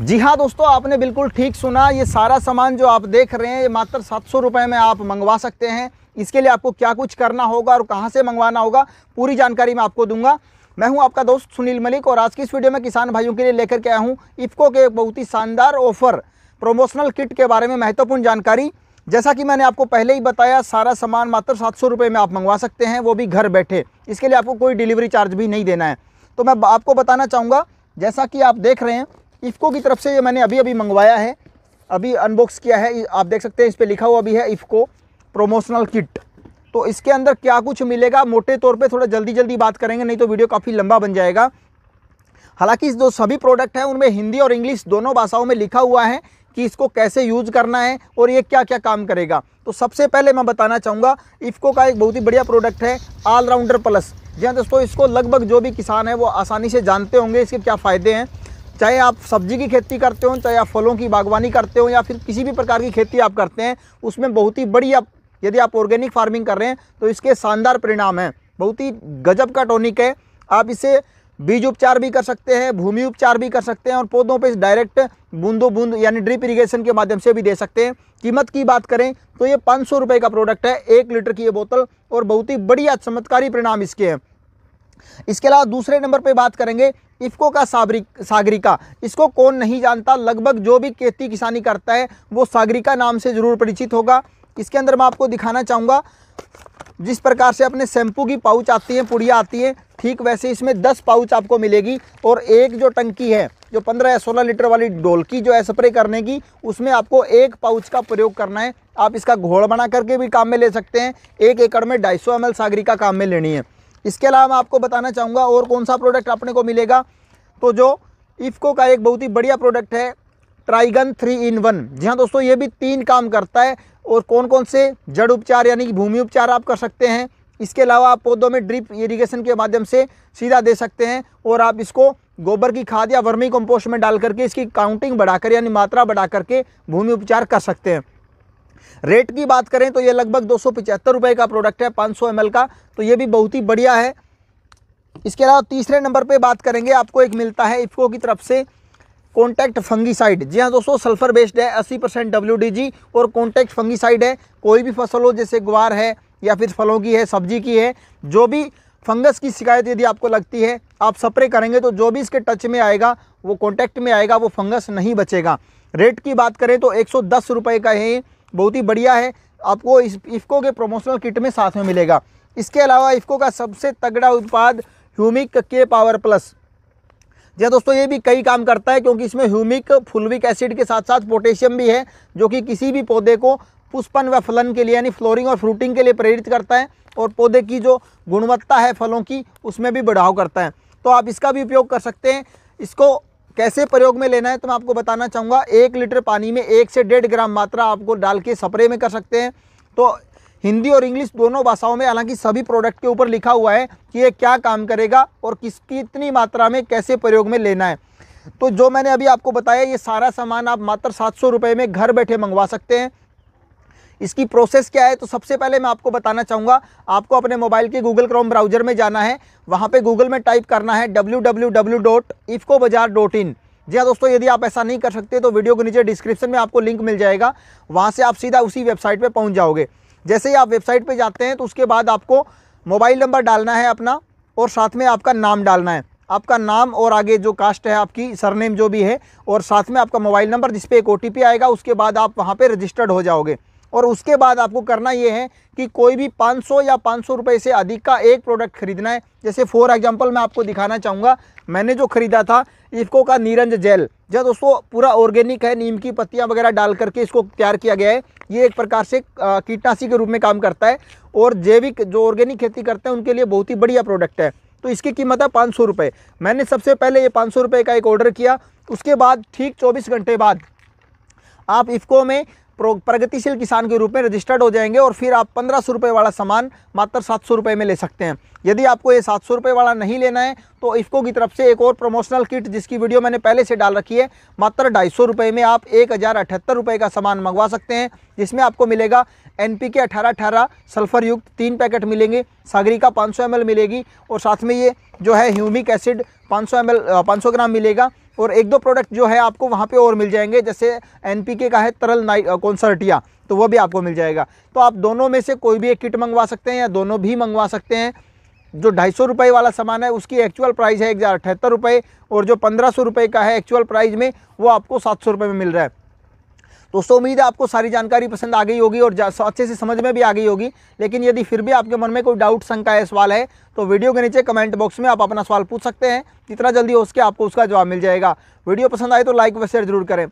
जी हाँ दोस्तों आपने बिल्कुल ठीक सुना ये सारा सामान जो आप देख रहे हैं ये मात्र सात सौ रुपये में आप मंगवा सकते हैं इसके लिए आपको क्या कुछ करना होगा और कहाँ से मंगवाना होगा पूरी जानकारी मैं आपको दूंगा मैं हूं आपका दोस्त सुनील मलिक और आज की इस वीडियो में किसान भाइयों के लिए लेकर के आया हूँ इफ़को के एक बहुत ही शानदार ऑफर प्रोमोशनल किट के बारे में महत्वपूर्ण जानकारी जैसा कि मैंने आपको पहले ही बताया सारा सामान मात्र सात सौ में आप मंगवा सकते हैं वो भी घर बैठे इसके लिए आपको कोई डिलीवरी चार्ज भी नहीं देना है तो मैं आपको बताना चाहूँगा जैसा कि आप देख रहे हैं इफ़को की तरफ से ये मैंने अभी अभी मंगवाया है अभी अनबॉक्स किया है आप देख सकते हैं इस पर लिखा हुआ अभी है इफ़को प्रोमोशनल किट तो इसके अंदर क्या कुछ मिलेगा मोटे तौर पे थोड़ा जल्दी जल्दी बात करेंगे नहीं तो वीडियो काफ़ी लंबा बन जाएगा हालांकि जो सभी प्रोडक्ट हैं उनमें हिंदी और इंग्लिश दोनों भाषाओं में लिखा हुआ है कि इसको कैसे यूज करना है और ये क्या क्या काम करेगा तो सबसे पहले मैं बताना चाहूँगा इफ़को का एक बहुत ही बढ़िया प्रोडक्ट है ऑलराउंडर प्लस जी हाँ दोस्तों इसको लगभग जो भी किसान है वो आसानी से जानते होंगे इसके क्या फ़ायदे हैं चाहे आप सब्जी की खेती करते हो चाहे आप फलों की बागवानी करते हो या फिर किसी भी प्रकार की खेती आप करते हैं उसमें बहुत ही बड़ी आप यदि आप ऑर्गेनिक फार्मिंग कर रहे हैं तो इसके शानदार परिणाम हैं बहुत ही गजब का टॉनिक है आप इसे बीज उपचार भी कर सकते हैं भूमि उपचार भी कर सकते हैं और पौधों पर डायरेक्ट बूंदो बूंद यानी ड्रिप इरीगेशन के माध्यम से भी दे सकते हैं कीमत की बात करें तो ये पाँच सौ का प्रोडक्ट है एक लीटर की ये बोतल और बहुत ही बढ़िया चमत्कारी परिणाम इसके हैं इसके अलावा दूसरे नंबर पे बात करेंगे इफ्को का साबरिक सागरिका इसको कौन नहीं जानता लगभग जो भी खेती किसानी करता है वो सागरिका नाम से ज़रूर परिचित होगा इसके अंदर मैं आपको दिखाना चाहूँगा जिस प्रकार से अपने शैम्पू की पाउच आती है पुड़िया आती है ठीक वैसे इसमें दस पाउच आपको मिलेगी और एक जो टंकी है जो पंद्रह या सोलह लीटर वाली डोल की जो है स्प्रे करने की उसमें आपको एक पाउच का प्रयोग करना है आप इसका घोल बना करके भी काम में ले सकते हैं एक एकड़ में ढाई सौ एम सागरी का काम में लेनी है इसके अलावा मैं आपको बताना चाहूँगा और कौन सा प्रोडक्ट अपने को मिलेगा तो जो इफ़को का एक बहुत ही बढ़िया प्रोडक्ट है ट्राइगन थ्री इन वन जी हाँ दोस्तों ये भी तीन काम करता है और कौन कौन से जड़ उपचार यानी कि भूमि उपचार आप कर सकते हैं इसके अलावा आप पौधों में ड्रिप इरिगेशन के माध्यम से सीधा दे सकते हैं और आप इसको गोबर की खाद या वर्मी कंपोस्ट में डाल करके इसकी काउंटिंग बढ़ाकर यानी मात्रा बढ़ा करके भूमि उपचार कर सकते हैं रेट की बात करें तो ये लगभग दो सौ का प्रोडक्ट है पाँच सौ का तो ये भी बहुत ही बढ़िया है इसके अलावा तीसरे नंबर पे बात करेंगे आपको एक मिलता है इफ्को की तरफ से कॉन्टैक्ट फंगीसाइड जी हाँ दोस्तों सल्फर बेस्ड है 80 परसेंट डब्ल्यू और कॉन्टैक्ट फंगीसाइड है कोई भी फसल हो जैसे ग्वार है या फिर फलों की है सब्जी की है जो भी फंगस की शिकायत यदि आपको लगती है आप स्प्रे करेंगे तो जो भी इसके टच में आएगा वो कॉन्टैक्ट में आएगा वो फंगस नहीं बचेगा रेट की बात करें तो एक सौ का है बहुत ही बढ़िया है आपको इस इफ़को के प्रोमोशनल किट में साथ में मिलेगा इसके अलावा इफ़को का सबसे तगड़ा उत्पाद ह्यूमिक के पावर प्लस जी हाँ दोस्तों ये भी कई काम करता है क्योंकि इसमें ह्यूमिक फुलविक एसिड के साथ साथ पोटेशियम भी है जो कि किसी भी पौधे को पुष्पन व फलन के लिए यानी फ्लोरिंग और फ्रूटिंग के लिए प्रेरित करता है और पौधे की जो गुणवत्ता है फलों की उसमें भी बढ़ाव करता है तो आप इसका भी उपयोग कर सकते हैं इसको कैसे प्रयोग में लेना है तो मैं आपको बताना चाहूँगा एक लीटर पानी में एक से डेढ़ ग्राम मात्रा आपको डाल के स्प्रे में कर सकते हैं तो हिंदी और इंग्लिश दोनों भाषाओं में हालांकि सभी प्रोडक्ट के ऊपर लिखा हुआ है कि ये क्या काम करेगा और किस कितनी मात्रा में कैसे प्रयोग में लेना है तो जो मैंने अभी आपको बताया ये सारा सामान आप मात्र सात सौ में घर बैठे मंगवा सकते हैं इसकी प्रोसेस क्या है तो सबसे पहले मैं आपको बताना चाहूँगा आपको अपने मोबाइल के गूगल क्रोम ब्राउजर में जाना है वहाँ पर गूगल में टाइप करना है W W W dot IFFCO Bazar dot इन जी हाँ दोस्तों यदि आप ऐसा नहीं कर सकते तो वीडियो के नीचे डिस्क्रिप्शन में आपको लिंक मिल जाएगा वहाँ से आप सीधा उसी वेबसाइट पर पहुँच जाओगे जैसे ही आप वेबसाइट पर जाते हैं तो उसके बाद आपको मोबाइल नंबर डालना है अपना और साथ में आपका नाम डालना है आपका नाम और आगे जो कास्ट है आपकी सरनेम जो भी है और साथ में आपका मोबाइल नंबर जिस एक ओ आएगा उसके बाद आप वहाँ पे रजिस्टर्ड हो जाओगे और उसके बाद आपको करना ये है कि कोई भी 500 या पाँच रुपए से अधिक का एक प्रोडक्ट खरीदना है जैसे फॉर एग्जांपल मैं आपको दिखाना चाहूँगा मैंने जो ख़रीदा था इफको का नीरंज जेल जो दोस्तों पूरा ऑर्गेनिक है नीम की पत्तियाँ वगैरह डाल करके इसको तैयार किया गया है ये एक प्रकार से कीटनाशी के रूप में काम करता है और जैविक जो ऑर्गेनिक खेती करते हैं उनके लिए बहुत ही बढ़िया प्रोडक्ट है तो इसकी कीमत है पाँच सौ मैंने सबसे पहले ये पाँच सौ का एक ऑर्डर किया उसके बाद ठीक चौबीस घंटे बाद आप इफ़को में प्रगतिशील किसान के रूप में रजिस्टर्ड हो जाएंगे और फिर आप पंद्रह सौ रुपये वाला सामान मात्र सात सौ रुपये में ले सकते हैं यदि आपको ये सात सौ रुपये वाला नहीं लेना है तो इफ़को की तरफ से एक और प्रमोशनल किट जिसकी वीडियो मैंने पहले से डाल रखी है मात्र ढाई सौ रुपये में आप एक हज़ार अठहत्तर रुपये का सामान मंगवा सकते हैं जिसमें आपको मिलेगा एन पी के अठारह अठारह सल्फर युक्त तीन पैकेट मिलेंगे सागरिका पाँच सौ मिलेगी और साथ में ये जो है ह्यूमिक एसिड पाँच सौ ग्राम मिलेगा और एक दो प्रोडक्ट जो है आपको वहाँ पे और मिल जाएंगे जैसे एनपीके का है तरल नाइट कॉन्सर्टिया तो वह भी आपको मिल जाएगा तो आप दोनों में से कोई भी एक किट मंगवा सकते हैं या दोनों भी मंगवा सकते हैं जो ढाई सौ रुपये वाला सामान है उसकी एक्चुअल प्राइस है एक हज़ार अठहत्तर रुपये और जो पंद्रह सौ रुपये का है एक्चुअल प्राइस में वो आपको सात सौ रुपये में मिल रहा है दोस्तों उम्मीद है आपको सारी जानकारी पसंद आ गई होगी और अच्छे से समझ में भी आ गई होगी लेकिन यदि फिर भी आपके मन में कोई डाउट शंका है सवाल है तो वीडियो के नीचे कमेंट बॉक्स में आप अपना सवाल पूछ सकते हैं जितना जल्दी हो सके आपको उसका जवाब मिल जाएगा वीडियो पसंद आए तो लाइक व शेयर जरूर करें